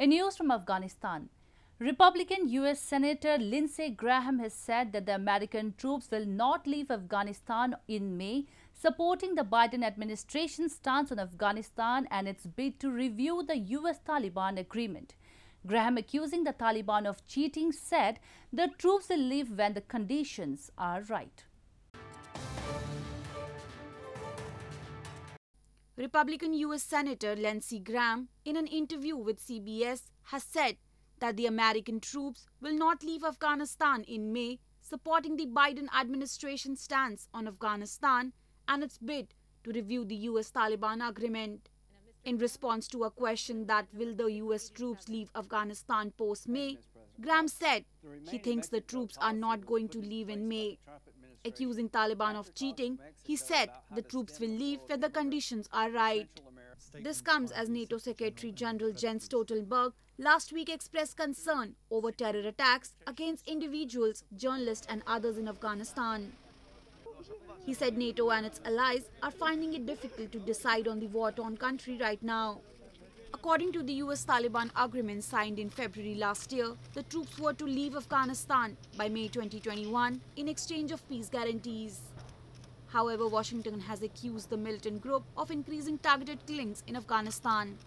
In news from Afghanistan, Republican U.S. Senator Lindsey Graham has said that the American troops will not leave Afghanistan in May, supporting the Biden administration's stance on Afghanistan and its bid to review the U.S. Taliban agreement. Graham, accusing the Taliban of cheating, said the troops will leave when the conditions are right. Republican U.S. Senator Lindsey Graham, in an interview with CBS, has said that the American troops will not leave Afghanistan in May, supporting the Biden administration's stance on Afghanistan and its bid to review the U.S. Taliban agreement. In response to a question that will the U.S. troops leave Afghanistan post May, Graham said he thinks the troops are not going to leave in May accusing Taliban of cheating, he said the troops will leave when the conditions are right. This comes as NATO Secretary General Jens Stoltenberg last week expressed concern over terror attacks against individuals, journalists and others in Afghanistan. He said NATO and its allies are finding it difficult to decide on the war-torn country right now. According to the US-Taliban agreement signed in February last year, the troops were to leave Afghanistan by May 2021 in exchange of peace guarantees. However, Washington has accused the militant group of increasing targeted killings in Afghanistan.